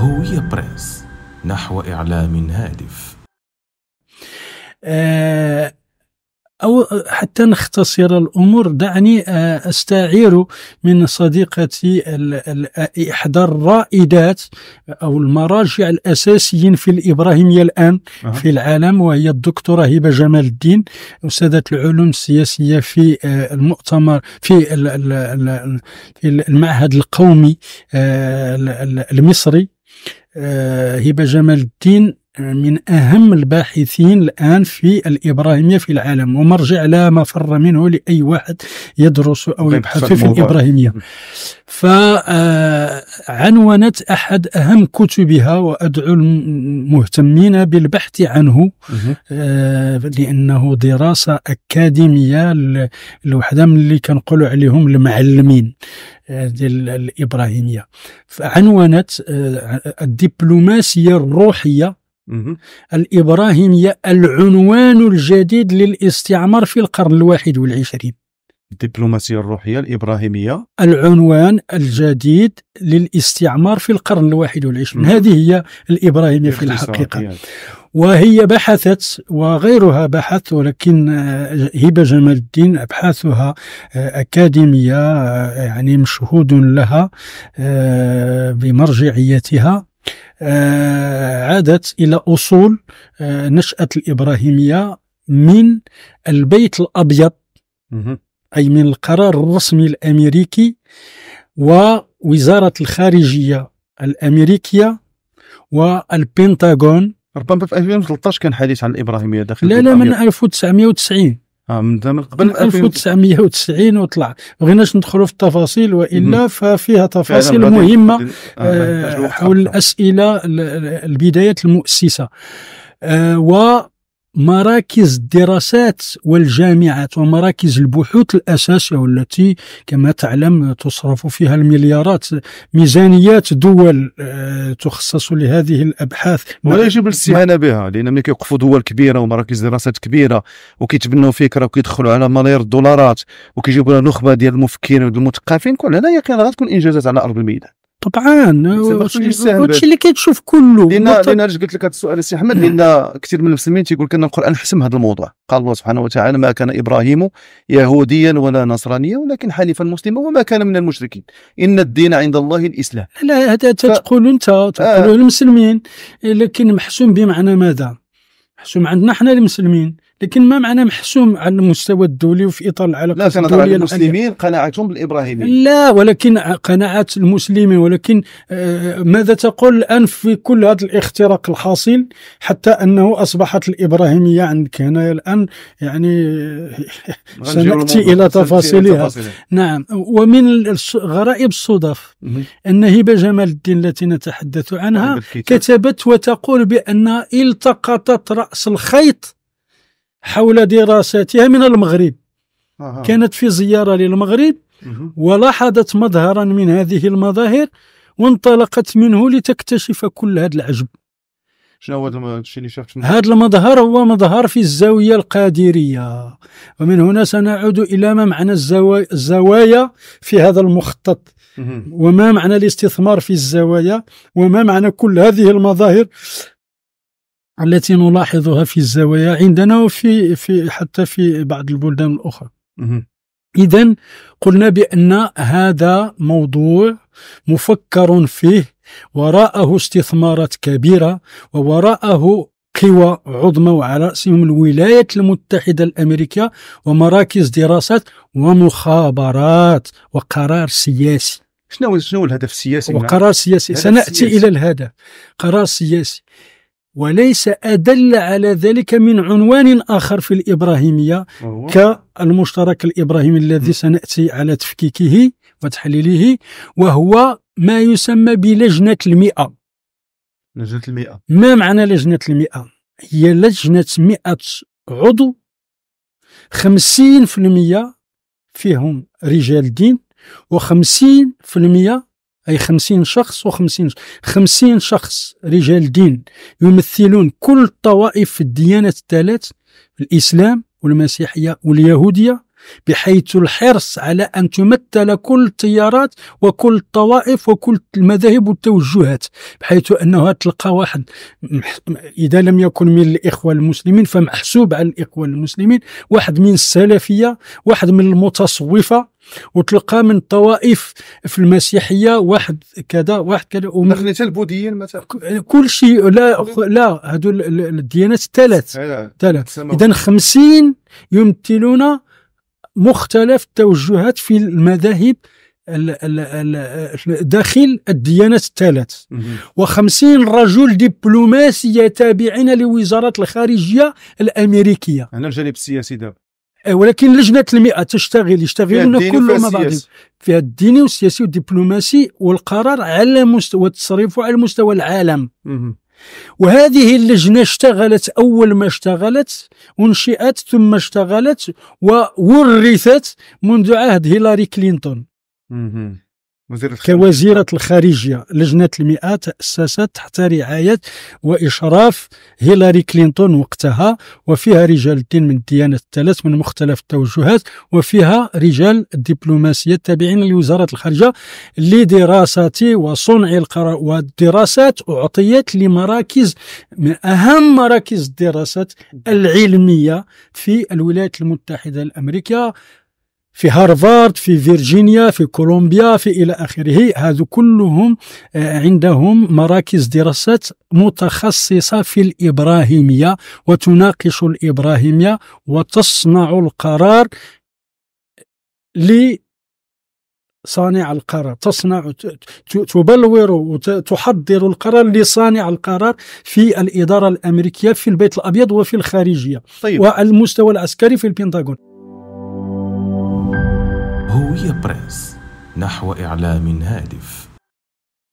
هوية بريس نحو إعلام هادف آه، أو حتى نختصر الأمور دعني آه، أستعير من صديقتي إحدى الرائدات أو المراجع الأساسيين في الإبراهيمية الآن أه. في العالم وهي الدكتورة هبة جمال الدين أستاذة العلوم السياسية في آه، المؤتمر في المعهد القومي المصري آه، هبه جمال الدين من أهم الباحثين الآن في الإبراهيمية في العالم ومرجع لا مفر منه لأي واحد يدرس أو طيب، يبحث في الإبراهيمية فعنونت آه، أحد أهم كتبها وأدعو المهتمين بالبحث عنه آه، لأنه دراسة أكاديمية الوحدة من اللي كنقولوا عليهم المعلمين آه، ديال الإبراهيمية فعنونت الدبلوماسية الروحية الإبراهيمية العنوان الجديد للاستعمار في القرن الواحد والعشرين الدبلوماسية الروحية الإبراهيمية العنوان الجديد للاستعمار في القرن الواحد والعشرين هذه هي الإبراهيمية في الحقيقة وهي بحثت وغيرها بحث ولكن هبة جمال الدين أبحاثها أكاديمية يعني مشهود لها آه، بمرجعيتها آه، عادت إلى أصول آه، نشأة الإبراهيمية من البيت الأبيض أي من القرار الرسمي الأمريكي ووزارة الخارجية الأمريكية والبنتاغون ربما في 2013 كان حديث عن الإبراهيمية داخل لا لا من 1990 آه، من زمن قبل 1990 وطلع بغيناش ندخلوا في التفاصيل والا ففيها تفاصيل مهمه آه، آه، حول الاسئله البدايات المؤسسه و مراكز الدراسات والجامعات ومراكز البحوث الأساسية والتي كما تعلم تصرف فيها المليارات ميزانيات دول آه، تخصص لهذه الأبحاث ولا يجب الاستهانة بها لأن ملي كيوقفوا دول كبيرة ومراكز دراسات كبيرة وكيتبنوا فكرة وكيدخلوا على ملايير الدولارات وكيجيبوا لها نخبة ديال المفكرين والمثقفين كلها لا يقين غتكون إنجازات على أرض الميدان طبعا هادشي اللي كتشوف كله لان لان علاش قلت لك هذا السؤال سي احمد لان كثير من المسلمين تيقول لك ان القران حسم هذا الموضوع قال الله سبحانه وتعالى ما كان ابراهيم يهوديا ولا نصرانيا ولكن حنيفا مسلما وما كان من المشركين ان الدين عند الله الاسلام لا هذا تقول انت تقول آه. المسلمين لكن محسوم بمعنى ماذا؟ محسوم عندنا حنا المسلمين لكن ما معنى محسوم على المستوى الدولي وفي اطار العلاقات لا كنهضر على المسلمين قناعتهم بالابراهيميه لا ولكن قناعه المسلمين ولكن آه، ماذا تقول الان في كل هذا الاختراق الحاصل حتى انه اصبحت الابراهيميه عندك هنا الان يعني آه، سناتي الى تفاصيلها نعم ومن غرائب الصدف ان هبه جمال الدين التي نتحدث عنها كتبت وتقول بان التقطت راس الخيط حول دراستها من المغرب آه. كانت في زيارة للمغرب ولاحظت مظهرا من هذه المظاهر وانطلقت منه لتكتشف كل هذا العجب شنو هو الشيء اللي شفت هذا المظهر هو مظهر في الزاوية القادرية ومن هنا سنعود إلى ما معنى الزوايا في هذا المخطط وما معنى الاستثمار في الزوايا وما معنى كل هذه المظاهر التي نلاحظها في الزوايا عندنا وفي في حتى في بعض البلدان الاخرى اذا قلنا بان هذا موضوع مفكر فيه وراءه استثمارات كبيره ووراءه قوى عظمى وعلى رأسهم الولايات المتحدة الأمريكية ومراكز دراسات ومخابرات وقرار سياسي شنو شنو الهدف السياسي؟ وقرار سياسي سناتي الى الهدف قرار سياسي وليس أدل على ذلك من عنوان آخر في الإبراهيمية أيوة. كالمشترك الإبراهيمي الذي سنأتي على تفكيكه وتحليله وهو ما يسمى بلجنة المئة لجنة المئة ما معنى لجنة المئة؟ هي لجنة مئة عضو 50% فيهم رجال دين و50% أي خمسين شخص وخمسين خمسين شخص رجال دين يمثلون كل طوائف الديانات الثلاث الإسلام والمسيحية واليهودية بحيث الحرص على أن تمثل كل التيارات وكل الطوائف وكل المذاهب والتوجهات بحيث أنه تلقى واحد إذا لم يكن من الإخوة المسلمين فمحسوب على الإخوة المسلمين واحد من السلفية واحد من المتصوفة وتلقى من الطوائف في المسيحيه واحد كذا واحد كذا ومن البوذيين مثلا يعني كل شيء لا لا هذو الديانات الثلاث ثلاث اذا 50 يمثلون مختلف التوجهات في المذاهب داخل الديانات الثلاث وخمسين رجل دبلوماسي تابعين لوزارة الخارجية الأمريكية هنا الجانب السياسي دابا إيه، ولكن لجنه المئة تشتغل يشتغلون كل ما بعد فيها الديني والسياسي والدبلوماسي والقرار على مستوى التصريف وعلى مستوى العالم وهذه اللجنة اشتغلت أول ما اشتغلت أنشئت ثم اشتغلت وورثت منذ عهد هيلاري كلينتون وزير الخارجية. كوزيرة الخارجية لجنة المئة تأسست تحت رعاية وإشراف هيلاري كلينتون وقتها وفيها رجال الدين من الديانات الثلاث من مختلف التوجهات وفيها رجال الدبلوماسية التابعين لوزارة الخارجية لدراسة وصنع القرار والدراسات أعطيت لمراكز من أهم مراكز الدراسات العلمية في الولايات المتحدة الأمريكية في هارفارد في فيرجينيا في كولومبيا في إلى آخره هذو كلهم آه، عندهم مراكز دراسات متخصصة في الإبراهيمية وتناقش الإبراهيمية وتصنع القرار لصانع القرار تصنع تبلور وتحضر القرار لصانع القرار في الإدارة الأمريكية في البيت الأبيض وفي الخارجية طيب. والمستوى العسكري في البنتاغون هوية بريس نحو إعلام هادف